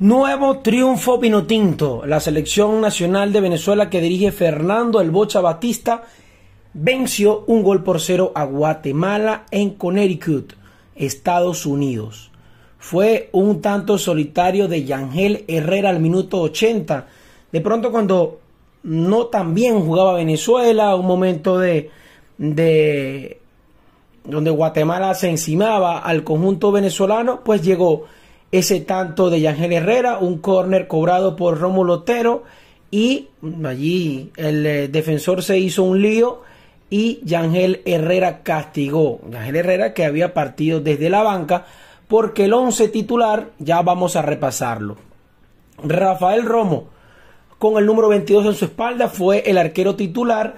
Nuevo triunfo tinto. La selección nacional de Venezuela que dirige Fernando el Bocha Batista venció un gol por cero a Guatemala en Connecticut, Estados Unidos. Fue un tanto solitario de Yangel Herrera al minuto 80. De pronto cuando no tan bien jugaba Venezuela, un momento de, de donde Guatemala se encimaba al conjunto venezolano, pues llegó ese tanto de Yangel Herrera, un córner cobrado por Romo Lotero y allí el eh, defensor se hizo un lío y Yangel Herrera castigó. Yangel Herrera que había partido desde la banca porque el 11 titular ya vamos a repasarlo. Rafael Romo con el número 22 en su espalda fue el arquero titular.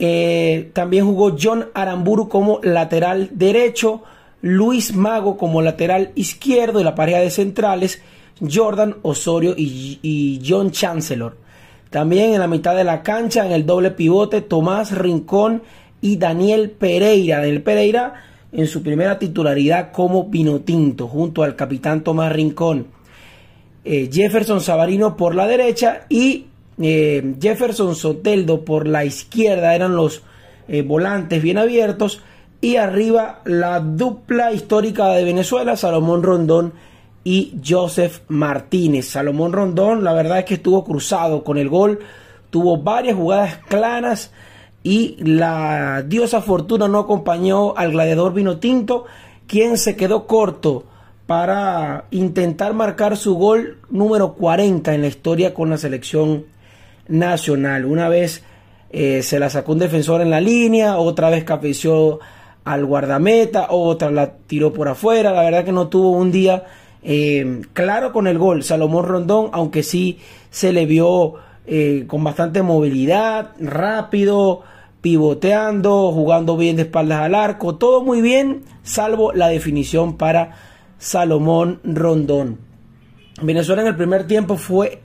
Eh, también jugó John Aramburu como lateral derecho. Luis Mago como lateral izquierdo y la pareja de centrales Jordan Osorio y, John Chancellor. También en la mitad de la cancha, en el doble pivote, Tomás Rincón y Daniel Pereira. Daniel Pereira en su primera titularidad como Pinotinto, junto al capitán Tomás Rincón. Eh, Jefferson Sabarino por la derecha y eh, Jefferson Soteldo por la izquierda. Eran los eh, volantes bien abiertos. Y arriba la dupla histórica de Venezuela, Salomón Rondón y Joseph Martínez. Salomón Rondón, la verdad es que estuvo cruzado con el gol, tuvo varias jugadas claras y la diosa Fortuna no acompañó al gladiador vino tinto. quien se quedó corto para intentar marcar su gol número 40 en la historia con la selección nacional. Una vez eh, se la sacó un defensor en la línea, otra vez caprició al guardameta, otra la tiró por afuera, la verdad que no tuvo un día eh, claro con el gol. Salomón Rondón, aunque sí se le vio eh, con bastante movilidad, rápido, pivoteando, jugando bien de espaldas al arco, todo muy bien, salvo la definición para Salomón Rondón. Venezuela en el primer tiempo fue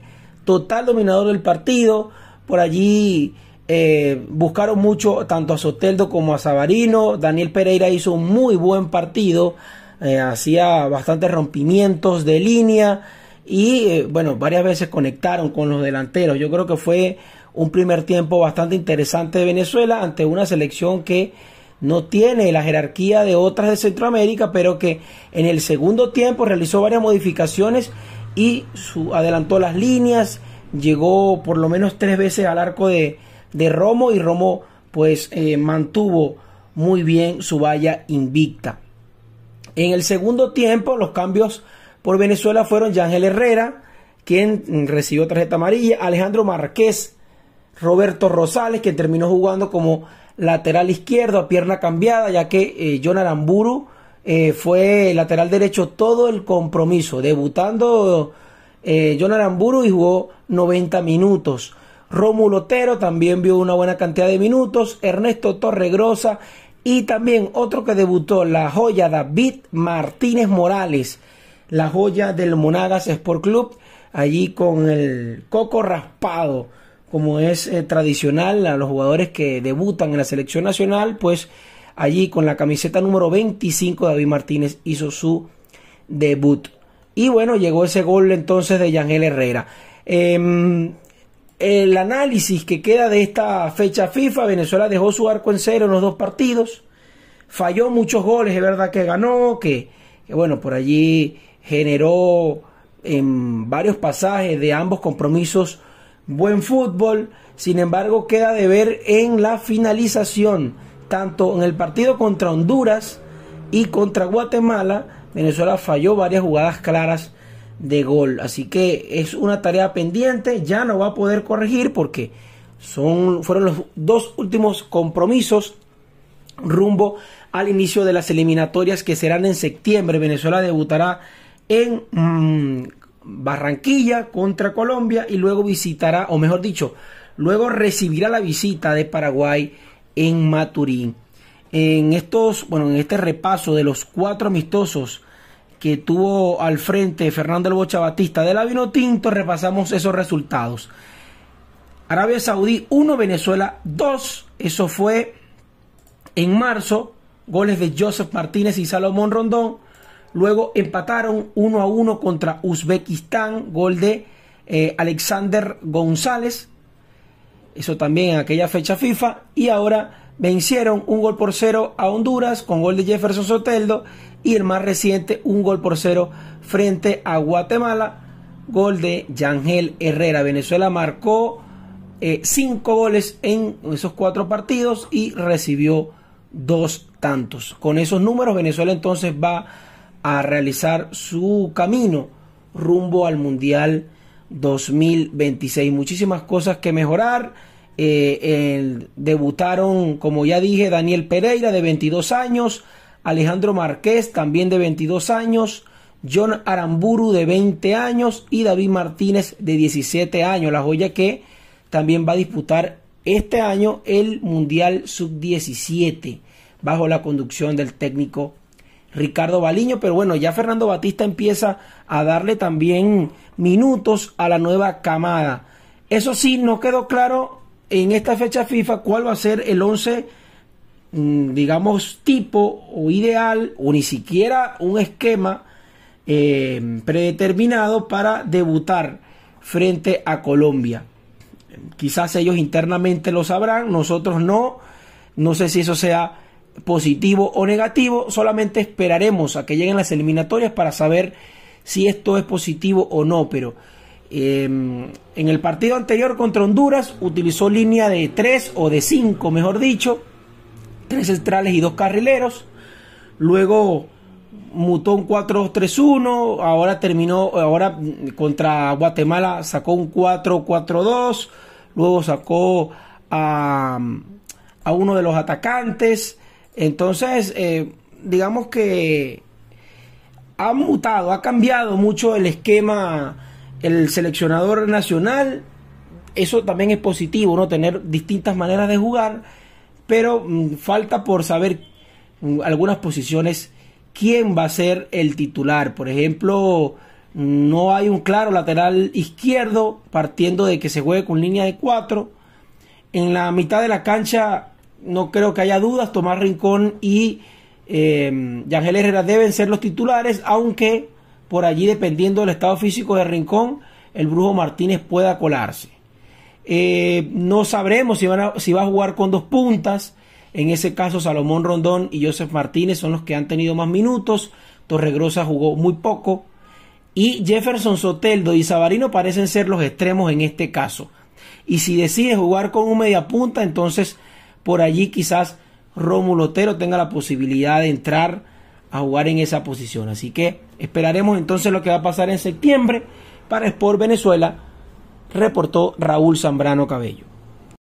total dominador del partido, por allí eh, buscaron mucho tanto a Soteldo como a Sabarino. Daniel Pereira hizo un muy buen partido. Eh, hacía bastantes rompimientos de línea. Y eh, bueno, varias veces conectaron con los delanteros. Yo creo que fue un primer tiempo bastante interesante de Venezuela ante una selección que no tiene la jerarquía de otras de Centroamérica, pero que en el segundo tiempo realizó varias modificaciones y adelantó las líneas, llegó por lo menos tres veces al arco de, de Romo y Romo pues eh, mantuvo muy bien su valla invicta. En el segundo tiempo los cambios por Venezuela fueron Yangel Herrera, quien recibió tarjeta amarilla, Alejandro Márquez, Roberto Rosales, que terminó jugando como lateral izquierdo a pierna cambiada, ya que eh, Aramburu eh, fue lateral derecho todo el compromiso, debutando eh, Aramburu y jugó 90 minutos. Rómulo Otero también vio una buena cantidad de minutos. Ernesto Torregrosa y también otro que debutó, la joya David Martínez Morales, la joya del Monagas Sport Club, allí con el coco raspado, como es eh, tradicional a los jugadores que debutan en la selección nacional, pues allí con la camiseta número 25 David Martínez hizo su debut. Y bueno, llegó ese gol entonces de Yangel Herrera. Eh, el análisis que queda de esta fecha FIFA, Venezuela dejó su arco en cero en los dos partidos, falló muchos goles, es verdad que ganó, que, bueno, por allí generó en varios pasajes de ambos compromisos buen fútbol, sin embargo queda de ver en la finalización, tanto en el partido contra Honduras y contra Guatemala, Venezuela falló varias jugadas claras de gol. Así que es una tarea pendiente, ya no va a poder corregir porque son, fueron los dos últimos compromisos rumbo al inicio de las eliminatorias que serán en septiembre. Venezuela debutará en mm, Barranquilla contra Colombia y luego visitará, o mejor dicho, luego recibirá la visita de Paraguay en Maturín. En estos, bueno, en este repaso de los cuatro amistosos que tuvo al frente Fernando el Bocha Batista de la Tinto, repasamos esos resultados. Arabia Saudí 1, Venezuela 2, eso fue en marzo, goles de Joseph Martínez y Salomón Rondón. Luego empataron 1 a 1 contra Uzbekistán, gol de eh, Alexander González. Eso también en aquella fecha FIFA. Y ahora vencieron un gol por cero a Honduras con gol de Jefferson Soteldo y el más reciente un gol por cero frente a Guatemala, gol de Yangel Herrera. Venezuela marcó eh, cinco goles en esos cuatro partidos y recibió dos tantos. Con esos números Venezuela entonces va a realizar su camino rumbo al Mundial 2026. Muchísimas cosas que mejorar eh, debutaron, como ya dije, Daniel Pereira de 22 años, Alejandro Márquez también de 22 años, John Aramburu de 20 años y David Martínez de 17 años, la joya que también va a disputar este año el Mundial Sub-17 bajo la conducción del técnico Ricardo Baliño, pero bueno, ya Fernando Batista empieza a darle también minutos a la nueva camada. Eso sí, no quedó claro en esta fecha FIFA cuál va a ser el 11, mm, digamos, tipo o ideal, o ni siquiera un esquema eh, predeterminado para debutar frente a Colombia. Quizás ellos internamente lo sabrán, nosotros no. No sé si eso sea positivo o negativo, solamente esperaremos a que lleguen las eliminatorias para saber si esto es positivo o no, pero Em, en el partido anterior contra Honduras utilizó línea de 3 o de 5, mejor dicho, 3 centrales y 2 carrileros. Luego mutó un 4-3-1, ahora terminó, ahora contra Guatemala sacó un 4-4-2, luego sacó a, a, uno de los atacantes. Entonces, eh, digamos que ha mutado, ha cambiado mucho el esquema el seleccionador nacional, eso también es positivo, ¿no? Tener distintas maneras de jugar, pero mm, falta por saber mm, algunas posiciones quién va a ser el titular. Por ejemplo, mm, no hay un claro lateral izquierdo partiendo de que se juegue con línea de cuatro. En la mitad de la cancha no creo que haya dudas. Tomás Rincón y eh, Yangel Herrera deben ser los titulares, aunque por allí, dependiendo del estado físico de Rincón, el Brujo Martínez pueda colarse. Eh, no sabremos si, va a jugar con dos puntas. En ese caso, Salomón Rondón y Joseph Martínez son los que han tenido más minutos. Torregrosa jugó muy poco. Y Jefferson Soteldo y Sabarino parecen ser los extremos en este caso. Y si decide jugar con un punta, entonces por allí quizás Rómulo Otero tenga la posibilidad de entrar a jugar en esa posición. Así que esperaremos entonces lo que va a pasar en septiembre para Sport Venezuela, reportó Raúl Zambrano Cabello.